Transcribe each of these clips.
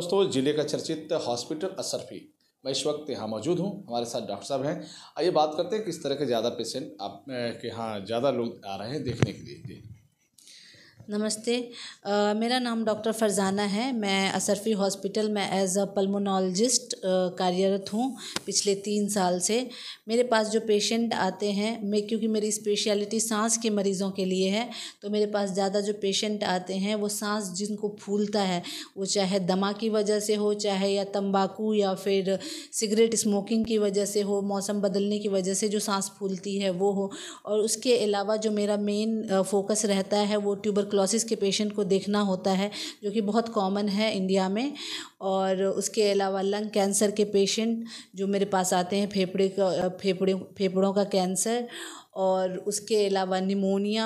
दोस्तों जिले का चर्चित हॉस्पिटल असरफी मैं इस वक्त यहाँ मौजूद हूँ हमारे साथ डॉक्टर साहब हैं आइए बात करते हैं किस तरह के ज़्यादा पेशेंट आप के यहाँ ज़्यादा लोग आ रहे हैं देखने के लिए जी नमस्ते मेरा नाम डॉक्टर फ़रज़ाना है मैं असरफी हॉस्पिटल में एज़ अ पल्मोनोलॉजिस्ट कार्यरत हूँ पिछले तीन साल से मेरे पास जो पेशेंट आते हैं मैं क्योंकि मेरी स्पेशलिटी सांस के मरीज़ों के लिए है तो मेरे पास ज़्यादा जो पेशेंट आते हैं वो सांस जिनको फूलता है वो चाहे दमा की वजह से हो चाहे या तम्बाकू या फिर सिगरेट स्मोकिंग की वजह से हो मौसम बदलने की वजह से जो सांस फूलती है वो हो और उसके अलावा जो मेरा मेन फोकस रहता है वो ट्यूबर ट्यूबरकुलोसिस के पेशेंट को देखना होता है जो कि बहुत कॉमन है इंडिया में और उसके अलावा लंग कैंसर के पेशेंट जो मेरे पास आते हैं फेफड़े का फेफड़े फेफड़ों का कैंसर और उसके अलावा निमोनिया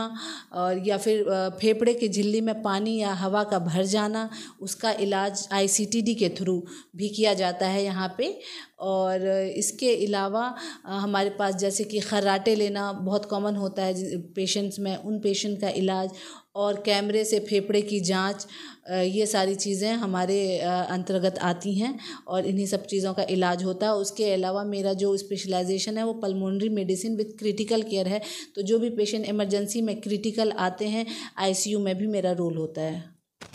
और या फिर फेफड़े के झिल्ली में पानी या हवा का भर जाना उसका इलाज आईसीटीडी के थ्रू भी किया जाता है यहाँ पे और इसके अलावा हमारे पास जैसे कि खर्राटे लेना बहुत कॉमन होता है पेशेंट्स में उन पेशेंट का इलाज और कैमरे से फेफड़े की जांच ये सारी चीज़ें हमारे अंतर्गत आती हैं और इन्हीं सब चीज़ों का इलाज होता है उसके अलावा मेरा जो स्पेशलाइजेशन है वो pulmonary medicine with critical care है तो जो भी पेशेंट इमरजेंसी में क्रिटिकल आते हैं आईसीयू में भी मेरा रोल होता है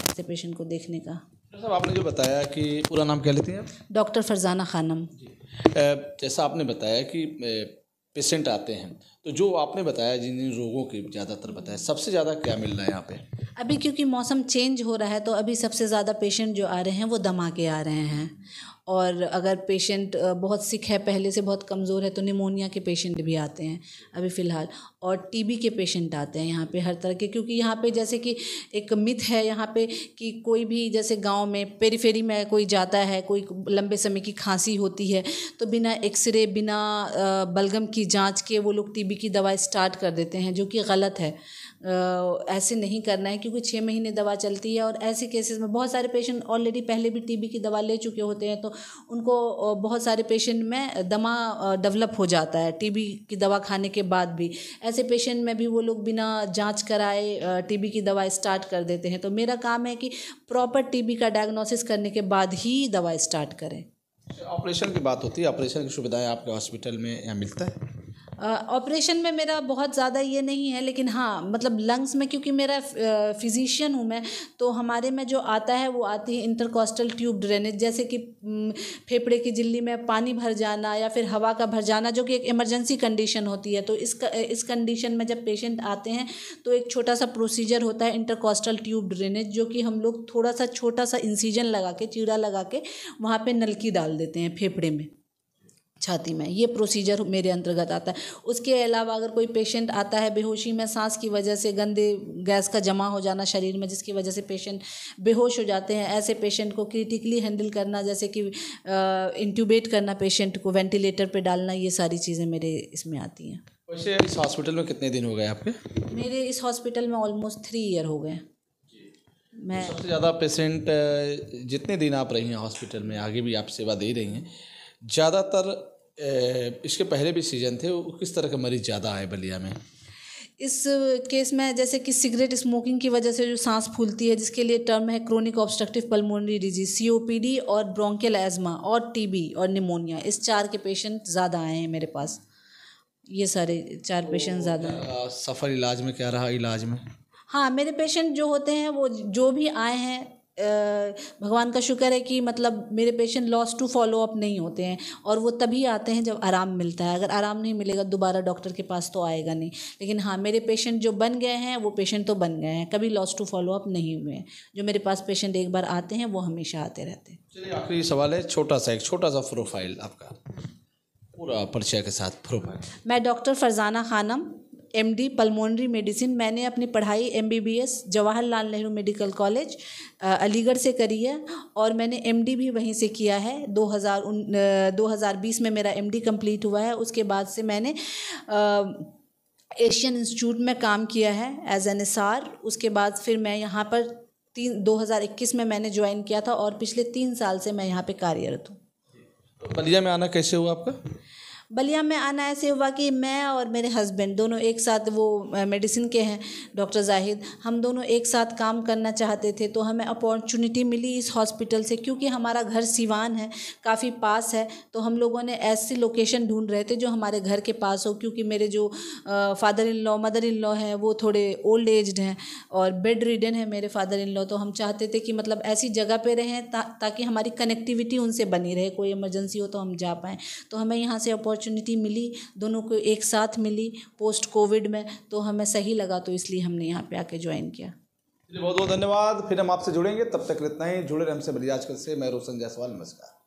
ऐसे पेशेंट को देखने का सर आपने जो बताया कि पूरा नाम क्या लेते हैं डॉक्टर फरजाना खानम जैसा आपने बताया कि पेशेंट आते हैं तो जो आपने बताया जिन जिन रोगों के ज़्यादातर बताया सबसे ज़्यादा क्या मिल रहा है यहाँ पे अभी क्योंकि मौसम चेंज हो रहा है तो अभी सबसे ज़्यादा पेशेंट जो आ रहे हैं वो दमा के आ रहे हैं और अगर पेशेंट बहुत सिक है पहले से बहुत कमज़ोर है तो निमोनिया के पेशेंट भी आते हैं अभी फ़िलहाल और टीबी के पेशेंट आते हैं यहाँ पे हर तरह के क्योंकि यहाँ पे जैसे कि एक मिथ है यहाँ पे कि कोई भी जैसे गांव में पेरीफेरी में कोई जाता है कोई लंबे समय की खांसी होती है तो बिना एक्सरे बिना बलगम की जाँच के वो लोग टी की दवाई स्टार्ट कर देते हैं जो कि गलत है ऐसे नहीं करना है क्योंकि छः महीने दवा चलती है और ऐसे केसेस में बहुत सारे पेशेंट ऑलरेडी पहले भी टीबी की दवा ले चुके होते हैं तो उनको बहुत सारे पेशेंट में दमा डेवलप हो जाता है टीबी की दवा खाने के बाद भी ऐसे पेशेंट में भी वो लोग बिना जाँच कराए टी की दवा स्टार्ट कर देते हैं तो मेरा काम है कि प्रॉपर टी का डायग्नोसिस करने के बाद ही दवा स्टार्ट करें ऑपरेशन की बात होती है ऑपरेशन की सुविधाएं आपके हॉस्पिटल में यहाँ मिलता है ऑपरेशन में मेरा बहुत ज़्यादा ये नहीं है लेकिन हाँ मतलब लंग्स में क्योंकि मेरा फिजिशियन हूँ मैं तो हमारे में जो आता है वो आती है इंटरकॉस्टल ट्यूब ड्रेनेज जैसे कि फेफड़े की झिल्ली में पानी भर जाना या फिर हवा का भर जाना जो कि एक इमरजेंसी कंडीशन होती है तो इस इस कंडीशन में जब पेशेंट आते हैं तो एक छोटा सा प्रोसीजर होता है इंटरकॉस्टल ट्यूब ड्रेनेज जो कि हम लोग थोड़ा सा छोटा सा इंसीजन लगा के चीड़ा लगा के वहाँ पर नलकी डाल देते हैं फेफड़े में छाती में ये प्रोसीजर मेरे अंतर्गत आता है उसके अलावा अगर कोई पेशेंट आता है बेहोशी में सांस की वजह से गंदे गैस का जमा हो जाना शरीर में जिसकी वजह से पेशेंट बेहोश हो जाते हैं ऐसे पेशेंट को क्रिटिकली हैंडल करना जैसे कि इंट्यूबेट करना पेशेंट को वेंटिलेटर पर डालना ये सारी चीज़ें मेरे इसमें आती हैं वैसे इस हॉस्पिटल में कितने दिन हो गए आपके मेरे इस हॉस्पिटल में ऑलमोस्ट थ्री ईयर हो गए तो मैं तो सबसे ज़्यादा पेशेंट जितने दिन आप रही हैं हॉस्पिटल में आगे भी आप सेवा दे रही हैं ज़्यादातर इसके पहले भी सीजन थे वो किस तरह के मरीज ज़्यादा आए बलिया में इस केस में जैसे कि सिगरेट स्मोकिंग की वजह से जो सांस फूलती है जिसके लिए टर्म है chronic obstructive pulmonary disease COPD और ब्रोंकियल एजमा और टीबी और निमोनिया इस चार के पेशेंट ज़्यादा आए हैं मेरे पास ये सारे चार पेशेंट ज़्यादा सफ़र इलाज में क्या रहा इलाज में हाँ मेरे पेशेंट जो होते हैं वो जो भी आए हैं भगवान का शुक्र है कि मतलब मेरे patient loss to follow up नहीं होते हैं और वो तभी आते हैं जब आराम मिलता है अगर आराम नहीं मिलेगा दोबारा डॉक्टर के पास तो आएगा नहीं लेकिन हाँ मेरे पेशेंट जो बन गए हैं वो पेशेंट तो बन गए हैं कभी लॉस टू फॉलो अप नहीं हुए हैं जो मेरे पास पेशेंट एक बार आते हैं वो हमेशा आते रहते हैं चलिए आखिरी सवाल है छोटा सा एक छोटा सा प्रोफाइल आपका पूरा परिचय के साथ प्रोफाइल मैं doctor Farzana Khanam MD pulmonary medicine मैंने अपनी पढ़ाई MBBS Jawaharlal Nehru medical college Aligarh से करी है और मैंने एमडी भी वहीं से किया है 2000 2020 में मेरा एमडी कंप्लीट हुआ है उसके बाद से मैंने एशियन इंस्टीट्यूट में काम किया है एज एन एस आर उसके बाद फिर मैं यहाँ पर तीन इक्कीस में मैंने ज्वाइन किया था और पिछले तीन साल से मैं यहाँ पर कार्यरत हूँ तो बलिया में आना कैसे हुआ आपका बलिया में आना ऐसे हुआ कि मैं और मेरे हस्बैंड दोनों एक साथ वो मेडिसिन के हैं डॉक्टर जाहिद हम दोनों एक साथ काम करना चाहते थे तो हमें अपॉर्चुनिटी मिली इस हॉस्पिटल से क्योंकि हमारा घर सिवान है काफ़ी पास है तो हम लोगों ने ऐसी लोकेशन ढूंढ रहे थे जो हमारे घर के पास हो क्योंकि मेरे जो father in law mother in law हैं वो थोड़े ओल्ड एज्ड हैं और बेड रिडन है मेरे फादर इन लॉ तो हम चाहते थे कि मतलब ऐसी जगह पर रहें ता, ताकि हमारी कनेक्टिविटी उनसे बनी रहे कोई इमरजेंसी हो तो हम जा पाएँ तो हमें यहाँ से अपॉर्चुनिटी अपॉर्चुनिटी मिली दोनों को एक साथ मिली पोस्ट कोविड में तो हमें सही लगा तो इसलिए हमने यहाँ पे आके ज्वाइन किया बहुत बहुत धन्यवाद फिर हम आपसे जुड़ेंगे तब तक इतना ही जुड़े रहे हमसे बलिया आजकल से मैं रोशन जायसवाल नमस्कार